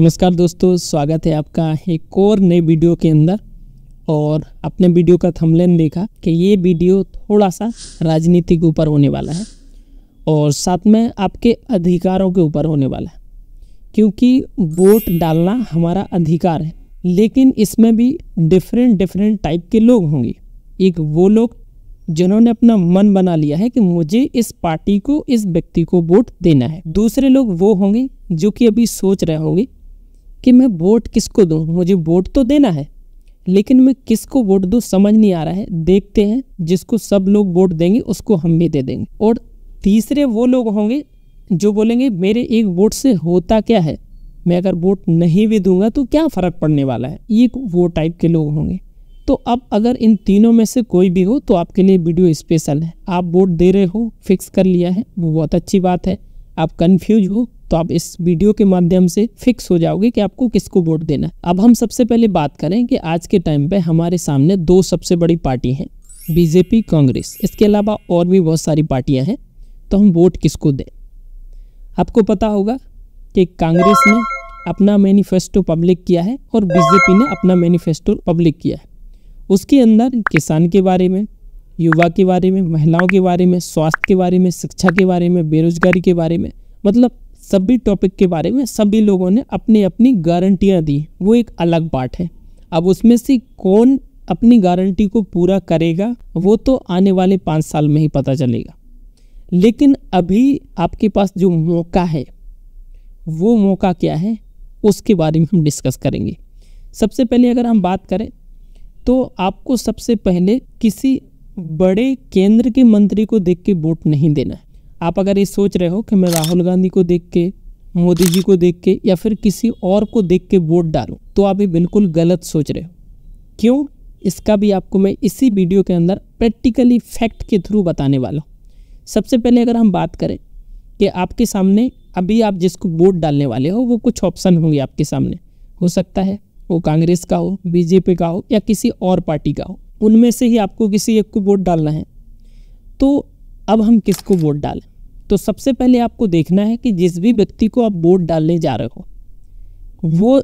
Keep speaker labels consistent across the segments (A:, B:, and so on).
A: नमस्कार दोस्तों स्वागत है आपका एक और नए वीडियो के अंदर और अपने वीडियो का थमलेन देखा कि ये वीडियो थोड़ा सा राजनीति के ऊपर होने वाला है और साथ में आपके अधिकारों के ऊपर होने वाला है क्योंकि वोट डालना हमारा अधिकार है लेकिन इसमें भी डिफरेंट डिफरेंट टाइप के लोग होंगे एक वो लोग जिन्होंने अपना मन बना लिया है कि मुझे इस पार्टी को इस व्यक्ति को वोट देना है दूसरे लोग वो होंगे जो कि अभी सोच रहे होंगे कि मैं वोट किसको दूँ मुझे वोट तो देना है लेकिन मैं किसको वोट दूँ समझ नहीं आ रहा है देखते हैं जिसको सब लोग वोट देंगे उसको हम भी दे देंगे और तीसरे वो लोग होंगे जो बोलेंगे मेरे एक वोट से होता क्या है मैं अगर वोट नहीं भी दूंगा तो क्या फ़र्क पड़ने वाला है ये वो टाइप के लोग होंगे तो अब अगर इन तीनों में से कोई भी हो तो आपके लिए वीडियो स्पेशल है आप वोट दे रहे हो फिक्स कर लिया है वो बहुत अच्छी बात है आप कन्फ्यूज हो तो आप इस वीडियो के माध्यम से फिक्स हो जाओगे कि आपको किसको वोट देना अब हम सबसे पहले बात करें कि आज के टाइम पे हमारे सामने दो सबसे बड़ी पार्टी हैं बीजेपी कांग्रेस इसके अलावा और भी बहुत सारी पार्टियां हैं तो हम वोट किसको दें आपको पता होगा कि कांग्रेस ने अपना मैनिफेस्टो पब्लिक किया है और बीजेपी ने अपना मैनिफेस्टो पब्लिक किया है उसके अंदर किसान के बारे में युवा के बारे में महिलाओं के बारे में स्वास्थ्य के बारे में शिक्षा के बारे में बेरोजगारी के बारे में मतलब सभी टॉपिक के बारे में सभी लोगों ने अपनी अपनी गारंटियाँ दी वो एक अलग पार्ट है अब उसमें से कौन अपनी गारंटी को पूरा करेगा वो तो आने वाले पाँच साल में ही पता चलेगा लेकिन अभी आपके पास जो मौका है वो मौका क्या है उसके बारे में हम डिस्कस करेंगे सबसे पहले अगर हम बात करें तो आपको सबसे पहले किसी बड़े केंद्र के मंत्री को देख के वोट नहीं देना है आप अगर ये सोच रहे हो कि मैं राहुल गांधी को देख के मोदी जी को देख के या फिर किसी और को देख के वोट डालूं तो आप ये बिल्कुल गलत सोच रहे हो क्यों इसका भी आपको मैं इसी वीडियो के अंदर प्रैक्टिकली फैक्ट के थ्रू बताने वाला हूँ सबसे पहले अगर हम बात करें कि आपके सामने अभी आप जिसको वोट डालने वाले हो वो कुछ ऑप्शन होंगे आपके सामने हो सकता है वो कांग्रेस का हो बीजेपी का हो या किसी और पार्टी का हो उनमें से ही आपको किसी एक को वोट डालना है तो अब हम किसको वोट डालें तो सबसे पहले आपको देखना है कि जिस भी व्यक्ति को आप वोट डालने जा रहे हो वो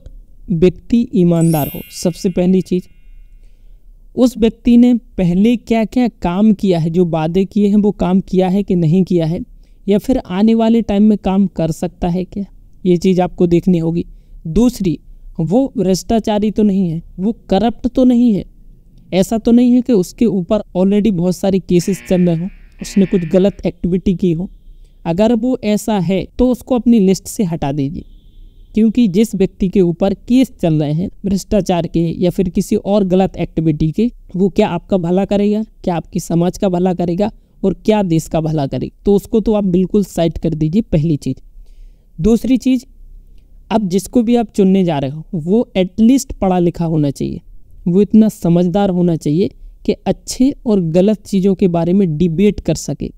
A: व्यक्ति ईमानदार हो सबसे पहली चीज़ उस व्यक्ति ने पहले क्या क्या काम किया है जो वादे किए हैं वो काम किया है कि नहीं किया है या फिर आने वाले टाइम में काम कर सकता है क्या ये चीज़ आपको देखनी होगी दूसरी वो भ्रष्टाचारी तो नहीं है वो करप्ट तो नहीं है ऐसा तो नहीं है कि उसके ऊपर ऑलरेडी बहुत सारे केसेस चल रहे हों उसने कुछ गलत एक्टिविटी की हो अगर वो ऐसा है तो उसको अपनी लिस्ट से हटा दीजिए क्योंकि जिस व्यक्ति के ऊपर केस चल रहे हैं भ्रष्टाचार के या फिर किसी और गलत एक्टिविटी के वो क्या आपका भला करेगा क्या आपकी समाज का भला करेगा और क्या देश का भला करेगा तो उसको तो आप बिल्कुल साइड कर दीजिए पहली चीज़ दूसरी चीज़ अब जिसको भी आप चुनने जा रहे हो वो एटलीस्ट पढ़ा लिखा होना चाहिए वो इतना समझदार होना चाहिए कि अच्छे और गलत चीज़ों के बारे में डिबेट कर सके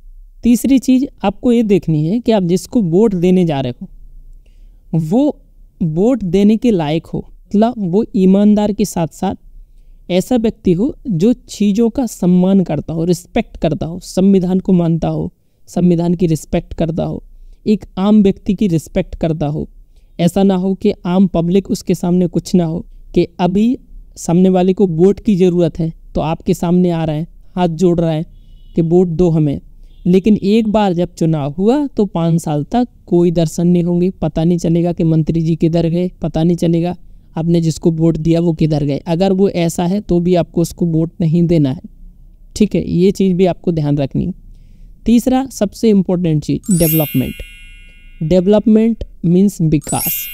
A: तीसरी चीज़ आपको ये देखनी है कि आप जिसको वोट देने जा रहे हो वो वोट देने के लायक हो मतलब वो ईमानदार के साथ साथ ऐसा व्यक्ति हो जो चीज़ों का सम्मान करता हो रिस्पेक्ट करता हो संविधान को मानता हो संविधान की रिस्पेक्ट करता हो एक आम व्यक्ति की रिस्पेक्ट करता हो ऐसा ना हो कि आम पब्लिक उसके सामने कुछ ना हो कि अभी सामने वाले को वोट की ज़रूरत है तो आपके सामने आ रहे हैं हाथ जोड़ रहा है कि वोट दो हमें लेकिन एक बार जब चुनाव हुआ तो पाँच साल तक कोई दर्शन नहीं होंगे पता नहीं चलेगा कि मंत्री जी किधर गए पता नहीं चलेगा आपने जिसको वोट दिया वो किधर गए अगर वो ऐसा है तो भी आपको उसको वोट नहीं देना है ठीक है ये चीज़ भी आपको ध्यान रखनी तीसरा सबसे इम्पोर्टेंट चीज़ डेवलपमेंट डेवलपमेंट मीन्स विकास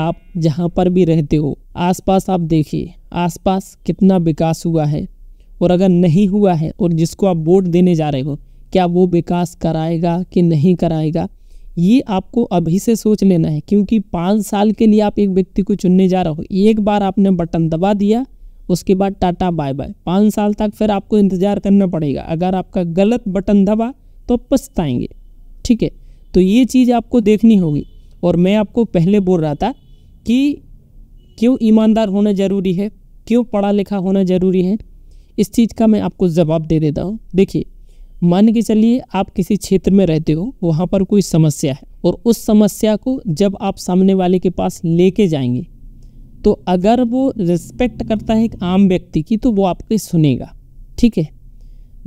A: आप जहाँ पर भी रहते हो आसपास आप देखिए आसपास कितना विकास हुआ है और अगर नहीं हुआ है और जिसको आप वोट देने जा रहे हो क्या वो विकास कराएगा कि नहीं कराएगा ये आपको अभी से सोच लेना है क्योंकि पाँच साल के लिए आप एक व्यक्ति को चुनने जा रहे हो एक बार आपने बटन दबा दिया उसके बाद टाटा बाय बाय पाँच साल तक फिर आपको इंतज़ार करना पड़ेगा अगर आपका गलत बटन दबा तो पछताएंगे ठीक है तो ये चीज़ आपको देखनी होगी और मैं आपको पहले बोल रहा था कि क्यों ईमानदार होना ज़रूरी है क्यों पढ़ा लिखा होना ज़रूरी है इस चीज़ का मैं आपको जवाब दे देता हूँ देखिए मान के चलिए आप किसी क्षेत्र में रहते हो वहाँ पर कोई समस्या है और उस समस्या को जब आप सामने वाले के पास लेके जाएंगे तो अगर वो रिस्पेक्ट करता है एक आम व्यक्ति की तो वो आपके सुनेगा ठीक है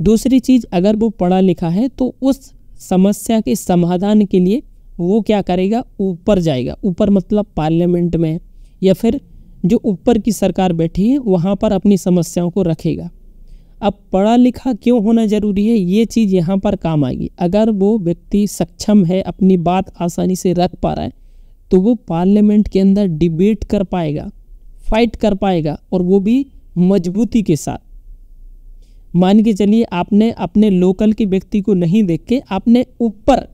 A: दूसरी चीज़ अगर वो पढ़ा लिखा है तो उस समस्या के समाधान के लिए वो क्या करेगा ऊपर जाएगा ऊपर मतलब पार्लियामेंट में या फिर जो ऊपर की सरकार बैठी है वहाँ पर अपनी समस्याओं को रखेगा अब पढ़ा लिखा क्यों होना ज़रूरी है ये चीज़ यहाँ पर काम आएगी अगर वो व्यक्ति सक्षम है अपनी बात आसानी से रख पा रहा है तो वो पार्लियामेंट के अंदर डिबेट कर पाएगा फाइट कर पाएगा और वो भी मजबूती के साथ मान के चलिए आपने अपने लोकल के व्यक्ति को नहीं देख के आपने ऊपर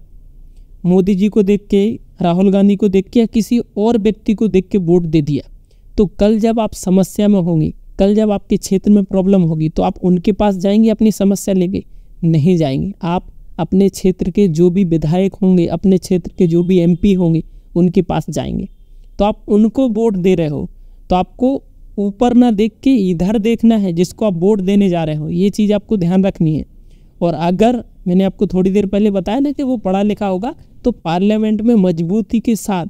A: मोदी जी को देख के राहुल गांधी को देख के या किसी और व्यक्ति को देख के वोट दे दिया तो कल जब आप समस्या में होंगे कल जब आपके क्षेत्र में प्रॉब्लम होगी तो आप उनके पास जाएंगे अपनी समस्या लेके नहीं जाएंगे आप अपने क्षेत्र के जो भी विधायक होंगे अपने क्षेत्र के जो भी एम होंगे उनके पास जाएंगे तो आप उनको वोट दे रहे हो तो आपको ऊपर ना देख के इधर देखना है जिसको आप वोट देने जा रहे हो ये चीज़ आपको ध्यान रखनी है और अगर मैंने आपको थोड़ी देर पहले बताया ना कि वो पढ़ा लिखा होगा तो पार्लियामेंट में मजबूती के साथ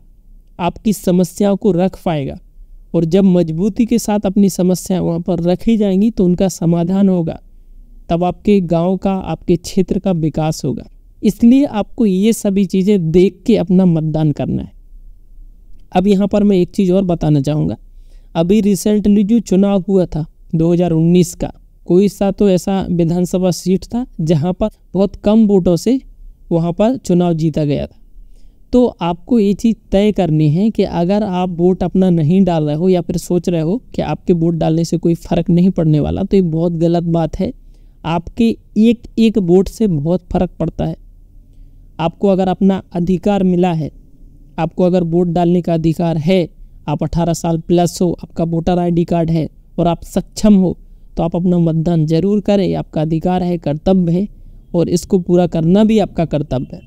A: आपकी समस्याओं को रख पाएगा और जब मजबूती के साथ अपनी समस्याएं वहाँ पर रखी जाएंगी तो उनका समाधान होगा तब आपके गांव का आपके क्षेत्र का विकास होगा इसलिए आपको ये सभी चीज़ें देख के अपना मतदान करना है अब यहाँ पर मैं एक चीज़ और बताना चाहूँगा अभी रिसेंटली जो चुनाव हुआ था 2019 का कोई सा तो ऐसा विधानसभा सीट था जहाँ पर बहुत कम वोटों से वहाँ पर चुनाव जीता गया था तो आपको ये चीज़ तय करनी है कि अगर आप वोट अपना नहीं डाल रहे हो या फिर सोच रहे हो कि आपके वोट डालने से कोई फ़र्क नहीं पड़ने वाला तो ये बहुत गलत बात है आपके एक एक वोट से बहुत फ़र्क पड़ता है आपको अगर अपना अधिकार मिला है आपको अगर वोट डालने का अधिकार है आप 18 साल प्लस हो आपका वोटर आईडी कार्ड है और आप सक्षम हो तो आप अपना मतदान ज़रूर करें आपका अधिकार है कर्तव्य है और इसको पूरा करना भी आपका कर्तव्य है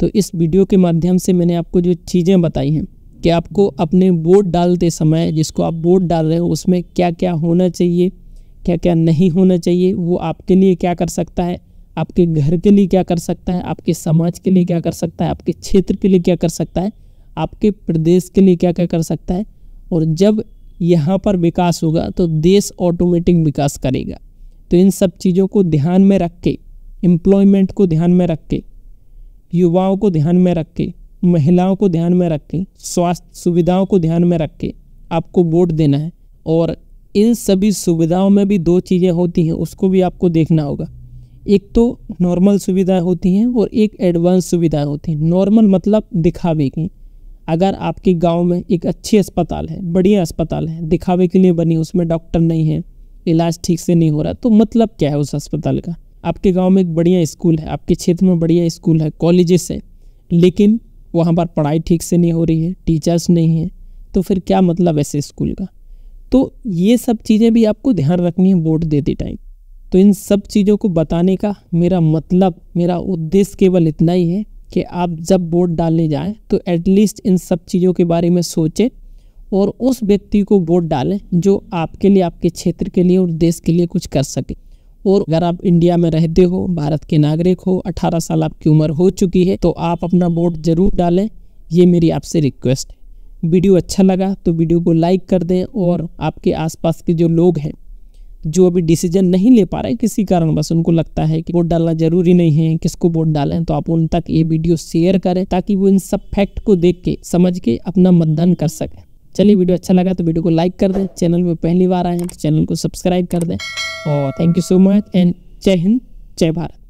A: तो इस वीडियो के माध्यम से मैंने आपको जो चीज़ें बताई हैं कि आपको अपने वोट डालते समय जिसको आप वोट डाल रहे हो उसमें क्या क्या होना चाहिए क्या क्या नहीं होना चाहिए वो आपके लिए क्या कर सकता है आपके घर के लिए क्या कर सकता है आपके समाज के लिए क्या कर सकता है आपके क्षेत्र के लिए क्या कर सकता है आपके प्रदेश के लिए क्या क्या कर सकता है और जब यहाँ पर विकास होगा तो देश ऑटोमेटिक विकास करेगा तो इन सब चीज़ों को ध्यान में रख के एम्प्लॉयमेंट को ध्यान में रख के युवाओं को ध्यान में रख के महिलाओं को ध्यान में रख के स्वास्थ्य सुविधाओं को ध्यान में रख के आपको वोट देना है और इन सभी सुविधाओं में भी दो चीज़ें होती हैं उसको भी आपको देखना होगा एक तो नॉर्मल सुविधाएँ होती हैं और एक एडवांस सुविधाएँ होती हैं नॉर्मल मतलब दिखावे की अगर आपके गांव में एक अच्छे अस्पताल है बढ़िया अस्पताल है दिखावे के लिए बनी उसमें डॉक्टर नहीं है इलाज ठीक से नहीं हो रहा तो मतलब क्या है उस अस्पताल का आपके गांव में एक बढ़िया स्कूल है आपके क्षेत्र में बढ़िया स्कूल है कॉलेजेस हैं लेकिन वहाँ पर पढ़ाई ठीक से नहीं हो रही है टीचर्स नहीं हैं तो फिर क्या मतलब ऐसे स्कूल का तो ये सब चीज़ें भी आपको ध्यान रखनी है वोट देते टाइम तो इन सब चीज़ों को बताने का मेरा मतलब मेरा उद्देश्य केवल इतना ही है कि आप जब वोट डालने जाएं तो एटलीस्ट इन सब चीज़ों के बारे में सोचें और उस व्यक्ति को वोट डालें जो आपके लिए आपके क्षेत्र के लिए और देश के लिए कुछ कर सके और अगर आप इंडिया में रहते हो भारत के नागरिक हो 18 साल आपकी उम्र हो चुकी है तो आप अपना वोट ज़रूर डालें ये मेरी आपसे रिक्वेस्ट है वीडियो अच्छा लगा तो वीडियो को लाइक कर दें और आपके आसपास के जो लोग हैं जो अभी डिसीजन नहीं ले पा रहे हैं किसी बस उनको लगता है कि वोट डालना जरूरी नहीं है किसको वोट डालें तो आप उन तक ये वीडियो शेयर करें ताकि वो इन सब फैक्ट को देख के समझ के अपना मतदान कर सकें चलिए वीडियो अच्छा लगा तो वीडियो को लाइक कर दें चैनल में पहली बार आए हैं तो चैनल को सब्सक्राइब कर दें और thank you so much and जय हिंद जय भारत